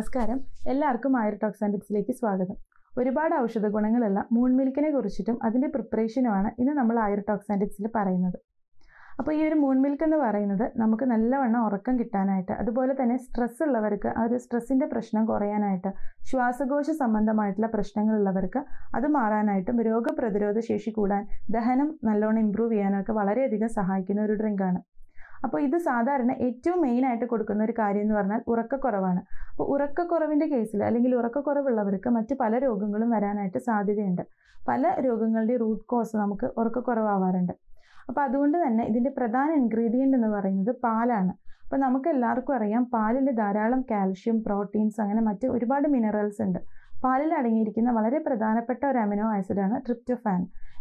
നമസ്കാരം എല്ലാവർക്കും ആയിരട്ടോക്സ് ആൻഡ് ടിപ്സിലേക്ക് സ്വാഗതം ഒരുപാട് ഔഷധ ഗുണങ്ങളുള്ള മൂൺ മിൽക്കിനെ കുറിച്ചിട്ടും അതിൻ്റെ പ്രിപ്പറേഷനുമാണ് ഇന്ന് നമ്മൾ ആയിരട്ടോക്സ് ആൻഡ് ടിപ്സിൽ പറയുന്നത് അപ്പോൾ ഈ ഒരു മൂൺ മിൽക്ക് എന്ന് പറയുന്നത് നമുക്ക് നല്ലവണ്ണം ഉറക്കം കിട്ടാനായിട്ട് അതുപോലെ തന്നെ സ്ട്രെസ് ഉള്ളവർക്ക് ആ ഒരു സ്ട്രെസ്സിൻ്റെ പ്രശ്നം കുറയാനായിട്ട് ശ്വാസകോശ സംബന്ധമായിട്ടുള്ള പ്രശ്നങ്ങളുള്ളവർക്ക് അത് മാറാനായിട്ടും രോഗപ്രതിരോധ ശേഷി കൂടാൻ ദഹനം നല്ലോണം ഇമ്പ്രൂവ് ചെയ്യാനൊക്കെ വളരെയധികം സഹായിക്കുന്ന ഒരു ഡ്രിങ്കാണ് അപ്പോൾ ഇത് സാധാരണ ഏറ്റവും മെയിനായിട്ട് കൊടുക്കുന്ന ഒരു കാര്യം എന്ന് പറഞ്ഞാൽ ഉറക്കക്കുറവാണ് അപ്പോൾ ഉറക്കക്കുറവിൻ്റെ കേസിൽ അല്ലെങ്കിൽ ഉറക്കക്കുറവുള്ളവർക്ക് മറ്റ് പല രോഗങ്ങളും വരാനായിട്ട് സാധ്യതയുണ്ട് പല രോഗങ്ങളുടെ റൂട്ട് കോസ് നമുക്ക് ഉറക്കക്കുറവാവാറുണ്ട് അപ്പോൾ അതുകൊണ്ട് തന്നെ ഇതിൻ്റെ പ്രധാന ഇൻഗ്രീഡിയൻ്റ് എന്ന് പറയുന്നത് പാലാണ് അപ്പോൾ നമുക്ക് എല്ലാവർക്കും അറിയാം പാലിൽ ധാരാളം കാൽഷ്യം പ്രോട്ടീൻസ് അങ്ങനെ മറ്റ് ഒരുപാട് മിനറൽസ് ഉണ്ട് പാലിൽ അടങ്ങിയിരിക്കുന്ന വളരെ പ്രധാനപ്പെട്ട ഒരു അമിനോ ആസിഡാണ് ട്രിപ്റ്റോഫാൻ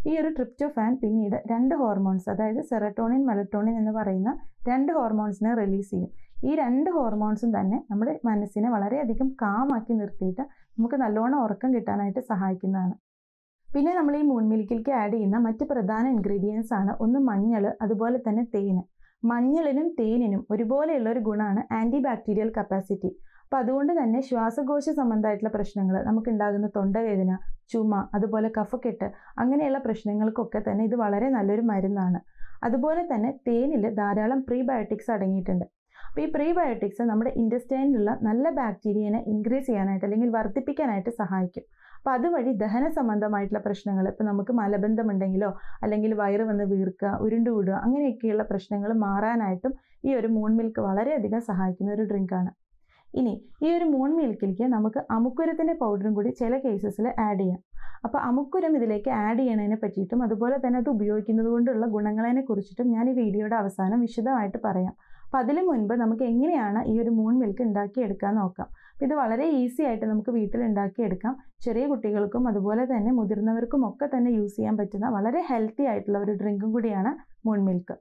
ഈ ഒരു ട്രിപ്റ്റോഫാൻ പിന്നീട് രണ്ട് ഹോർമോൺസ് അതായത് സെറട്ടോണിൻ മെലട്ടോണിൻ എന്ന് പറയുന്ന രണ്ട് ഹോർമോൺസിനെ റിലീസ് ചെയ്യും ഈ രണ്ട് ഹോർമോൺസും തന്നെ നമ്മുടെ മനസ്സിനെ വളരെയധികം കാമാക്കി നിർത്തിയിട്ട് നമുക്ക് നല്ലോണം ഉറക്കം കിട്ടാനായിട്ട് സഹായിക്കുന്നതാണ് പിന്നെ നമ്മൾ ഈ മൂൺ ആഡ് ചെയ്യുന്ന മറ്റ് പ്രധാന ഇൻഗ്രീഡിയൻസ് ആണ് ഒന്ന് മഞ്ഞൾ അതുപോലെ തന്നെ തേൻ മഞ്ഞളിനും തേനിനും ഒരുപോലെയുള്ള ഒരു ഗുണമാണ് ആൻറ്റി ബാക്ടീരിയൽ കപ്പാസിറ്റി അപ്പോൾ അതുകൊണ്ട് തന്നെ ശ്വാസകോശ സംബന്ധമായിട്ടുള്ള പ്രശ്നങ്ങൾ നമുക്കുണ്ടാകുന്ന തൊണ്ടവേദന ചുമ അതുപോലെ കഫക്കെട്ട് അങ്ങനെയുള്ള പ്രശ്നങ്ങൾക്കൊക്കെ തന്നെ ഇത് വളരെ നല്ലൊരു മരുന്നാണ് അതുപോലെ തന്നെ തേനിൽ ധാരാളം പ്രീബയോട്ടിക്സ് അടങ്ങിയിട്ടുണ്ട് അപ്പോൾ ഈ പ്രീബയോട്ടിക്സ് നമ്മുടെ ഇൻഡസ്റ്റൈനിലുള്ള നല്ല ബാക്ടീരിയനെ ഇൻക്രീസ് ചെയ്യാനായിട്ട് അല്ലെങ്കിൽ വർദ്ധിപ്പിക്കാനായിട്ട് സഹായിക്കും അപ്പോൾ അതുവഴി ദഹന സംബന്ധമായിട്ടുള്ള പ്രശ്നങ്ങൾ ഇപ്പോൾ നമുക്ക് മലബന്ധമുണ്ടെങ്കിലോ അല്ലെങ്കിൽ വയറ് വന്ന് വീർക്കുക ഉരുണ്ടു വിടുക അങ്ങനെയൊക്കെയുള്ള പ്രശ്നങ്ങൾ മാറാനായിട്ടും ഈ ഒരു മൂൺ മിൽക്ക് വളരെയധികം സഹായിക്കുന്ന ഒരു ഡ്രിങ്കാണ് ഇനി ഈ ഒരു മൂൺ മിൽക്കിലേക്ക് നമുക്ക് അമുക്കുരത്തിൻ്റെ പൗഡറും കൂടി ചില കേസസിൽ ആഡ് ചെയ്യാം അപ്പോൾ അമുക്കുരം ഇതിലേക്ക് ആഡ് ചെയ്യണതിനെ പറ്റിയിട്ടും അതുപോലെ തന്നെ അത് ഉപയോഗിക്കുന്നത് കൊണ്ടുള്ള ഗുണങ്ങളതിനെ കുറിച്ചിട്ടും ഞാൻ ഈ വീഡിയോയുടെ അവസാനം വിശദമായിട്ട് പറയാം അപ്പോൾ അതിന് മുൻപ് നമുക്ക് എങ്ങനെയാണ് ഈ ഒരു മൂൺ മിൽക്ക് ഉണ്ടാക്കിയെടുക്കാൻ നോക്കാം ഇത് വളരെ ഈസി ആയിട്ട് നമുക്ക് വീട്ടിൽ എടുക്കാം ചെറിയ കുട്ടികൾക്കും അതുപോലെ തന്നെ മുതിർന്നവർക്കും ഒക്കെ തന്നെ യൂസ് ചെയ്യാൻ പറ്റുന്ന വളരെ ഹെൽത്തി ആയിട്ടുള്ള ഒരു ഡ്രിങ്കും കൂടിയാണ് മൂൺ മിൽക്ക്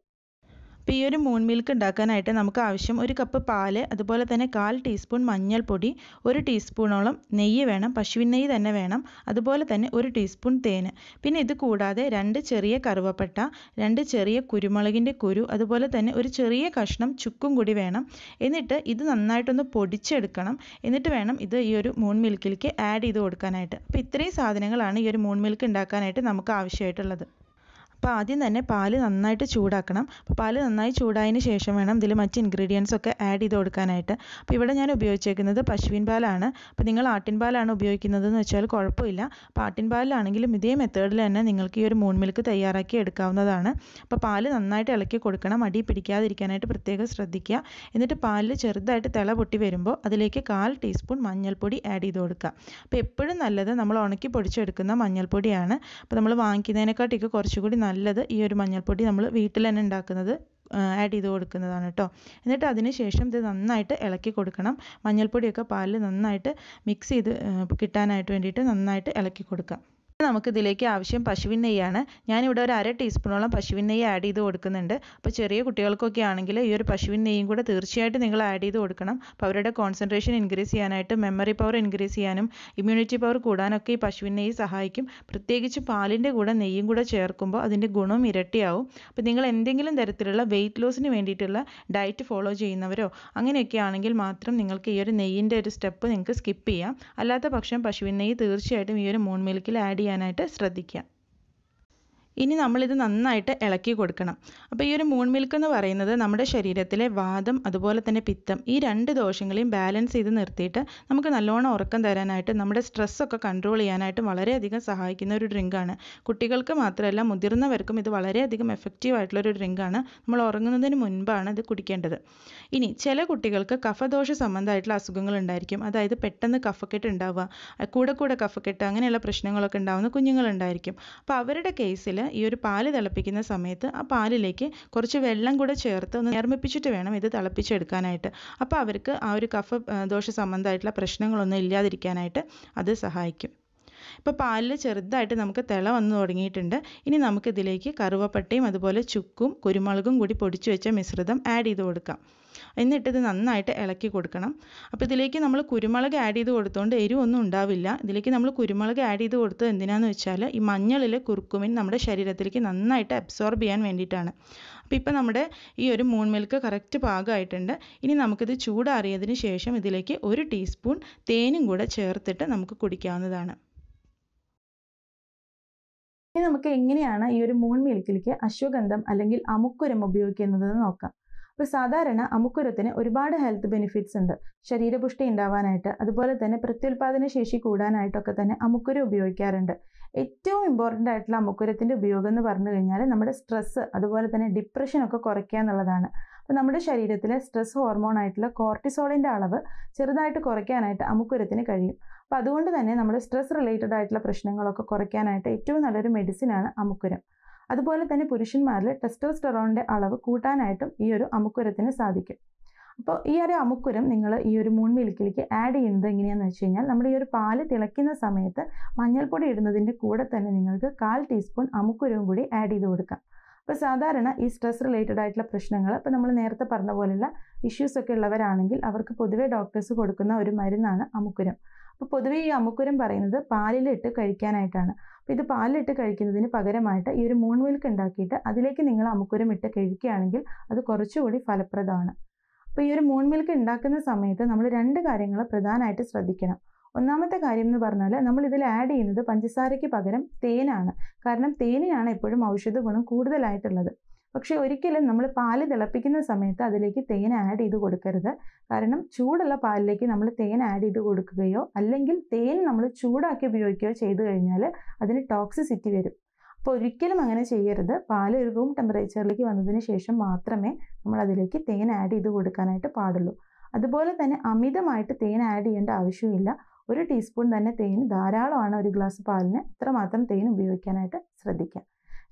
അപ്പം ഈ ഒരു മൂൺ മിൽക്ക് ഉണ്ടാക്കാനായിട്ട് നമുക്ക് ആവശ്യം ഒരു കപ്പ് പാല് അതുപോലെ തന്നെ കാൽ ടീസ്പൂൺ മഞ്ഞൾപ്പൊടി ഒരു ടീസ്പൂണോളം നെയ്യ് വേണം പശുവിൻ നെയ്യ് തന്നെ വേണം അതുപോലെ തന്നെ ഒരു ടീസ്പൂൺ തേന് പിന്നെ ഇത് കൂടാതെ രണ്ട് ചെറിയ കറുവപ്പട്ട രണ്ട് ചെറിയ കുരുമുളകിൻ്റെ കുരു അതുപോലെ തന്നെ ഒരു ചെറിയ കഷ്ണം ചുക്കും കൂടി വേണം എന്നിട്ട് ഇത് നന്നായിട്ടൊന്ന് പൊടിച്ചെടുക്കണം എന്നിട്ട് വേണം ഇത് ഈ ഒരു മൂൺ മിൽക്കിലേക്ക് ആഡ് ചെയ്ത് കൊടുക്കാനായിട്ട് അപ്പോൾ ഇത്രയും സാധനങ്ങളാണ് ഈ ഒരു മൂൺ മിൽക്ക് ഉണ്ടാക്കാനായിട്ട് നമുക്ക് ആവശ്യമായിട്ടുള്ളത് അപ്പോൾ ആദ്യം തന്നെ പാല് നന്നായിട്ട് ചൂടാക്കണം അപ്പോൾ പാല് നന്നായി ചൂടായതിന് ശേഷം വേണം ഇതിൽ മറ്റ് ഇൻഗ്രീഡിയൻസ് ഒക്കെ ആഡ് ചെയ്ത് കൊടുക്കാനായിട്ട് അപ്പോൾ ഇവിടെ ഞാൻ ഉപയോഗിച്ചേക്കുന്നത് പശുവിൻ പാലാണ് അപ്പോൾ നിങ്ങൾ ആട്ടിൻ പാലാണ് എന്ന് വെച്ചാൽ കുഴപ്പമില്ല അപ്പോൾ ആട്ടിൻ പാലിലാണെങ്കിലും ഇതേ മെത്തേഡിൽ തന്നെ നിങ്ങൾക്ക് ഈ ഒരു മൂൺ മിൽക്ക് തയ്യാറാക്കി എടുക്കാവുന്നതാണ് അപ്പോൾ പാല് നന്നായിട്ട് ഇളക്കി കൊടുക്കണം അടി പിടിക്കാതിരിക്കാനായിട്ട് പ്രത്യേകം ശ്രദ്ധിക്കുക എന്നിട്ട് പാലിൽ ചെറുതായിട്ട് തിള പൊട്ടി വരുമ്പോൾ അതിലേക്ക് കാൽ ടീസ്പൂൺ മഞ്ഞൾപ്പൊടി ആഡ് ചെയ്ത് കൊടുക്കുക അപ്പോൾ എപ്പോഴും നല്ലത് നമ്മൾ ഉണക്കി പൊടിച്ചെടുക്കുന്ന മഞ്ഞൾപ്പൊടിയാണ് അപ്പോൾ നമ്മൾ വാങ്ങിക്കുന്നതിനെക്കാട്ടിയൊക്കെ കുറച്ചുകൂടി നല്ലത് ഈ ഒരു മഞ്ഞൾപ്പൊടി നമ്മൾ വീട്ടിൽ തന്നെ ഉണ്ടാക്കുന്നത് ആഡ് ചെയ്ത് കൊടുക്കുന്നതാണ് കേട്ടോ എന്നിട്ട് അതിന് ശേഷം ഇത് നന്നായിട്ട് ഇളക്കി കൊടുക്കണം മഞ്ഞൾപ്പൊടിയൊക്കെ പാലിൽ നന്നായിട്ട് മിക്സ് ചെയ്ത് കിട്ടാനായിട്ട് വേണ്ടിയിട്ട് നന്നായിട്ട് ഇളക്കി കൊടുക്കാം നമുക്ക് ഇതിലേക്ക് ആവശ്യം പശുവിൻ നെയ്യാണ് ഞാനിവിടെ ഒരു അര ടീസ്പൂണോളം പശുവിൻ നെയ്യ് ആഡ് ചെയ്ത് കൊടുക്കുന്നുണ്ട് അപ്പോൾ ചെറിയ കുട്ടികൾക്കൊക്കെ ആണെങ്കിൽ ഈ ഒരു പശുവിൻ നെയ്യും കൂടെ തീർച്ചയായിട്ടും നിങ്ങൾ ആഡ് ചെയ്ത് കൊടുക്കണം അപ്പോൾ അവരുടെ കോൺസെൻട്രേഷൻ ഇൻക്രീസ് ചെയ്യാനായിട്ട് മെമ്മറി പവർ ഇൻക്രീസ് ചെയ്യാനും ഇമ്മ്യൂണിറ്റി പവർ കൂടാനൊക്കെ ഈ പശുവിൻ നെയ്യ് സഹായിക്കും പ്രത്യേകിച്ച് പാലിൻ്റെ കൂടെ നെയ്യും കൂടെ ചേർക്കുമ്പോൾ അതിൻ്റെ ഗുണം ഇരട്ടിയാവും അപ്പോൾ നിങ്ങൾ എന്തെങ്കിലും തരത്തിലുള്ള വെയിറ്റ് ലോസിന് വേണ്ടിയിട്ടുള്ള ഡയറ്റ് ഫോളോ ചെയ്യുന്നവരോ അങ്ങനെയൊക്കെ ആണെങ്കിൽ മാത്രം നിങ്ങൾക്ക് ഈ ഒരു നെയ്യിൻ്റെ ഒരു സ്റ്റെപ്പ് നിങ്ങൾക്ക് സ്കിപ്പ് ചെയ്യാം അല്ലാത്ത പക്ഷം പശുവിൻ നെയ്യ് തീർച്ചയായിട്ടും ഈ ഒരു മൂൺ മിൽക്കിൽ ആഡ് ചെയ്യാം ചെയ്യാനായിട്ട് ശ്രദ്ധിക്കുക ഇനി നമ്മളിത് നന്നായിട്ട് ഇളക്കി കൊടുക്കണം അപ്പോൾ ഈ ഒരു മൂൺ മിൽക്ക് എന്ന് പറയുന്നത് നമ്മുടെ ശരീരത്തിലെ വാദം അതുപോലെ തന്നെ പിത്തം ഈ രണ്ട് ദോഷങ്ങളെയും ബാലൻസ് ചെയ്ത് നിർത്തിയിട്ട് നമുക്ക് നല്ലോണം ഉറക്കം തരാനായിട്ട് നമ്മുടെ സ്ട്രെസ്സൊക്കെ കൺട്രോൾ ചെയ്യാനായിട്ട് വളരെയധികം സഹായിക്കുന്ന ഒരു ഡ്രിങ്കാണ് കുട്ടികൾക്ക് മാത്രമല്ല മുതിർന്നവർക്കും ഇത് വളരെയധികം എഫക്റ്റീവ് ആയിട്ടുള്ള ഒരു ഡ്രിങ്കാണ് നമ്മൾ ഉറങ്ങുന്നതിന് മുൻപാണ് ഇത് കുടിക്കേണ്ടത് ഇനി ചില കുട്ടികൾക്ക് കഫദോഷ സംബന്ധമായിട്ടുള്ള അസുഖങ്ങൾ ഉണ്ടായിരിക്കും അതായത് പെട്ടെന്ന് കഫക്കെട്ട് ഉണ്ടാവുക കൂടെ കൂടെ കഫക്കെട്ട് അങ്ങനെയുള്ള പ്രശ്നങ്ങളൊക്കെ ഉണ്ടാവുന്ന കുഞ്ഞുങ്ങളുണ്ടായിരിക്കും അപ്പോൾ അവരുടെ കേസിൽ ഈ ഒരു പാല് തിളപ്പിക്കുന്ന സമയത്ത് ആ പാലിലേക്ക് കുറച്ച് വെള്ളം കൂടെ ചേർത്ത് ഒന്ന് നേർമിപ്പിച്ചിട്ട് വേണം ഇത് തിളപ്പിച്ചെടുക്കാനായിട്ട് അപ്പോൾ അവർക്ക് ആ ഒരു കഫ ദോഷ സംബന്ധമായിട്ടുള്ള പ്രശ്നങ്ങളൊന്നും ഇല്ലാതിരിക്കാനായിട്ട് അത് സഹായിക്കും ഇപ്പോൾ പാലിൽ ചെറുതായിട്ട് നമുക്ക് തിള വന്ന് തുടങ്ങിയിട്ടുണ്ട് ഇനി നമുക്കിതിലേക്ക് കറുവപ്പട്ടയും അതുപോലെ ചുക്കും കുരുമുളകും കൂടി പൊടിച്ചു വെച്ച മിശ്രിതം ആഡ് ചെയ്ത് കൊടുക്കാം എന്നിട്ട് ഇത് നന്നായിട്ട് ഇളക്കി കൊടുക്കണം അപ്പോൾ ഇതിലേക്ക് നമ്മൾ കുരുമുളക് ആഡ് ചെയ്ത് കൊടുത്തുകൊണ്ട് എരിവൊന്നും ഉണ്ടാവില്ല ഇതിലേക്ക് നമ്മൾ കുരുമുളക് ആഡ് ചെയ്ത് കൊടുത്തത് എന്തിനാന്ന് വെച്ചാൽ ഈ മഞ്ഞളിൽ കുർക്കുമിൻ നമ്മുടെ ശരീരത്തിലേക്ക് നന്നായിട്ട് അബ്സോർബ് ചെയ്യാൻ വേണ്ടിയിട്ടാണ് അപ്പോൾ ഇപ്പോൾ നമ്മുടെ ഈ ഒരു മൂൺ മിൽക്ക് കറക്റ്റ് പാകമായിട്ടുണ്ട് ഇനി നമുക്കിത് ചൂടാറിയതിന് ശേഷം ഇതിലേക്ക് ഒരു ടീസ്പൂൺ തേനും കൂടെ ചേർത്തിട്ട് നമുക്ക് കുടിക്കാവുന്നതാണ് ഇനി നമുക്ക് എങ്ങനെയാണ് ഈ ഒരു മൂൺ മിൽക്കിലേക്ക് അശ്വഗന്ധം അല്ലെങ്കിൽ അമുക്കുരം ഉപയോഗിക്കുന്നത് നോക്കാം അപ്പോൾ സാധാരണ അമുക്കുരത്തിന് ഒരുപാട് ഹെൽത്ത് ബെനിഫിറ്റ്സ് ഉണ്ട് ശരീരപുഷ്ടി ഉണ്ടാവാനായിട്ട് അതുപോലെ തന്നെ പ്രത്യുൽപാദന ശേഷി കൂടാനായിട്ടൊക്കെ തന്നെ അമുക്കുരം ഉപയോഗിക്കാറുണ്ട് ഏറ്റവും ഇമ്പോർട്ടൻ്റ് ആയിട്ടുള്ള അമുക്കുരത്തിൻ്റെ ഉപയോഗം എന്ന് പറഞ്ഞു കഴിഞ്ഞാൽ നമ്മുടെ സ്ട്രെസ്സ് അതുപോലെ തന്നെ ഡിപ്രഷനൊക്കെ കുറയ്ക്കുക എന്നുള്ളതാണ് അപ്പോൾ നമ്മുടെ ശരീരത്തിലെ സ്ട്രെസ് ഹോർമോൺ ആയിട്ടുള്ള കോർട്ടിസോളിൻ്റെ അളവ് ചെറുതായിട്ട് കുറയ്ക്കാനായിട്ട് അമുക്കുരത്തിന് കഴിയും അപ്പോൾ അതുകൊണ്ട് തന്നെ നമ്മുടെ സ്ട്രെസ് റിലേറ്റഡ് ആയിട്ടുള്ള പ്രശ്നങ്ങളൊക്കെ കുറയ്ക്കാനായിട്ട് ഏറ്റവും നല്ലൊരു മെഡിസിനാണ് അമുക്കുരം അതുപോലെ തന്നെ പുരുഷന്മാരിൽ ടെസ്റ്റോസ്റ്ററോണിൻ്റെ അളവ് കൂട്ടാനായിട്ടും ഈ ഒരു അമുക്കുരത്തിന് സാധിക്കും അപ്പോൾ ഈ ഒരു അമുക്കുരം നിങ്ങൾ ഈ ഒരു മൂൺ മിൽക്കിലേക്ക് ആഡ് ചെയ്യുന്നത് എങ്ങനെയാണെന്ന് വെച്ച് കഴിഞ്ഞാൽ നമ്മുടെ ഈ ഒരു പാല് തിളയ്ക്കുന്ന സമയത്ത് മഞ്ഞൾപ്പൊടി ഇടുന്നതിൻ്റെ കൂടെ തന്നെ നിങ്ങൾക്ക് കാൽ ടീസ്പൂൺ അമുക്കുരവും കൂടി ആഡ് ചെയ്ത് കൊടുക്കാം അപ്പോൾ സാധാരണ ഈ സ്ട്രെസ് റിലേറ്റഡ് ആയിട്ടുള്ള പ്രശ്നങ്ങൾ ഇപ്പോൾ നമ്മൾ നേരത്തെ പറഞ്ഞ പോലെയുള്ള ഇഷ്യൂസ് ഒക്കെ ഉള്ളവരാണെങ്കിൽ അവർക്ക് പൊതുവെ ഡോക്ടേഴ്സ് കൊടുക്കുന്ന ഒരു മരുന്നാണ് അമുക്കുരം അപ്പോൾ പൊതുവേ ഈ അമുക്കുരം പറയുന്നത് പാലിലിട്ട് കഴിക്കാനായിട്ടാണ് അപ്പോൾ ഇത് പാലിലിട്ട് കഴിക്കുന്നതിന് പകരമായിട്ട് ഈ ഒരു മൂൺ മിൽക്ക് ഉണ്ടാക്കിയിട്ട് അതിലേക്ക് നിങ്ങൾ അമുക്കുരം ഇട്ട് കഴിക്കുകയാണെങ്കിൽ അത് കുറച്ചുകൂടി ഫലപ്രദമാണ് അപ്പോൾ ഈ ഒരു മൂൺ മിൽക്ക് ഉണ്ടാക്കുന്ന സമയത്ത് നമ്മൾ രണ്ട് കാര്യങ്ങൾ പ്രധാനമായിട്ട് ശ്രദ്ധിക്കണം ഒന്നാമത്തെ കാര്യം എന്ന് പറഞ്ഞാൽ നമ്മൾ ഇതിൽ ആഡ് ചെയ്യുന്നത് പഞ്ചസാരയ്ക്ക് പകരം തേനാണ് കാരണം തേനിനാണ് എപ്പോഴും ഔഷധ ഗുണം കൂടുതലായിട്ടുള്ളത് പക്ഷേ ഒരിക്കലും നമ്മൾ പാല് തിളപ്പിക്കുന്ന സമയത്ത് അതിലേക്ക് തേൻ ആഡ് ചെയ്ത് കൊടുക്കരുത് കാരണം ചൂടുള്ള പാലിലേക്ക് നമ്മൾ തേൻ ആഡ് ചെയ്ത് കൊടുക്കുകയോ അല്ലെങ്കിൽ തേൻ നമ്മൾ ചൂടാക്കി ഉപയോഗിക്കുകയോ ചെയ്തു കഴിഞ്ഞാൽ അതിന് ടോക്സിസിറ്റി വരും അപ്പോൾ ഒരിക്കലും അങ്ങനെ ചെയ്യരുത് പാൽ ഒരു റൂം ടെമ്പറേച്ചറിലേക്ക് വന്നതിന് ശേഷം മാത്രമേ നമ്മൾ അതിലേക്ക് തേൻ ആഡ് ചെയ്ത് കൊടുക്കാനായിട്ട് പാടുള്ളൂ അതുപോലെ തന്നെ അമിതമായിട്ട് തേൻ ആഡ് ചെയ്യേണ്ട ആവശ്യമില്ല ഒരു ടീസ്പൂൺ തന്നെ തേൻ ധാരാളമാണ് ഒരു ഗ്ലാസ് പാലിന് ഇത്രമാത്രം തേൻ ഉപയോഗിക്കാനായിട്ട് ശ്രദ്ധിക്കുക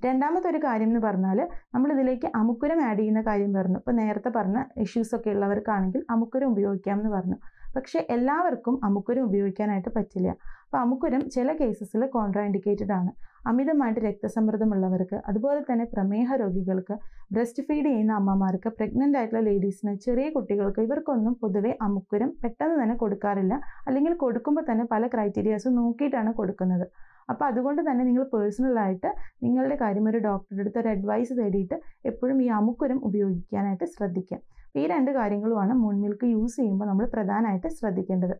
രണ്ടാമത്തെ ഒരു കാര്യം എന്ന് പറഞ്ഞാൽ നമ്മൾ ഇതിലേക്ക് അമുക്കുരം ആഡ് ചെയ്യുന്ന കാര്യം പറഞ്ഞു ഇപ്പോൾ നേരത്തെ പറഞ്ഞ ഇഷ്യൂസ് ഒക്കെ ഉള്ളവർക്കാണെങ്കിൽ അമുക്കുരം ഉപയോഗിക്കാം എന്ന് പറഞ്ഞു പക്ഷേ എല്ലാവർക്കും അമുക്കുരം ഉപയോഗിക്കാനായിട്ട് പറ്റില്ല അപ്പോൾ അമുക്കുരം ചില കേസസിൽ കോൺട്രാൻഡിക്കേറ്റഡ് ആണ് അമിതമായിട്ട് രക്തസമ്മർദ്ദമുള്ളവർക്ക് അതുപോലെ തന്നെ പ്രമേഹ രോഗികൾക്ക് ബ്രസ്റ്റ് ഫീഡ് ചെയ്യുന്ന അമ്മമാർക്ക് പ്രഗ്നൻ്റ് ആയിട്ടുള്ള ലേഡീസിന് ചെറിയ കുട്ടികൾക്ക് ഇവർക്കൊന്നും പൊതുവേ അമുക്കുരം പെട്ടെന്ന് തന്നെ കൊടുക്കാറില്ല അല്ലെങ്കിൽ കൊടുക്കുമ്പോൾ തന്നെ പല ക്രൈറ്റീരിയാസും നോക്കിയിട്ടാണ് കൊടുക്കുന്നത് അപ്പോൾ അതുകൊണ്ട് തന്നെ നിങ്ങൾ പേഴ്സണലായിട്ട് നിങ്ങളുടെ കാര്യം ഒരു ഡോക്ടറുടെ അടുത്ത് ഒരു അഡ്വൈസ് തേടിയിട്ട് എപ്പോഴും ഈ അമുക്കുരം ഉപയോഗിക്കാനായിട്ട് ശ്രദ്ധിക്കുക ഈ രണ്ട് കാര്യങ്ങളുമാണ് മൂൺ യൂസ് ചെയ്യുമ്പോൾ നമ്മൾ പ്രധാനമായിട്ട് ശ്രദ്ധിക്കേണ്ടത്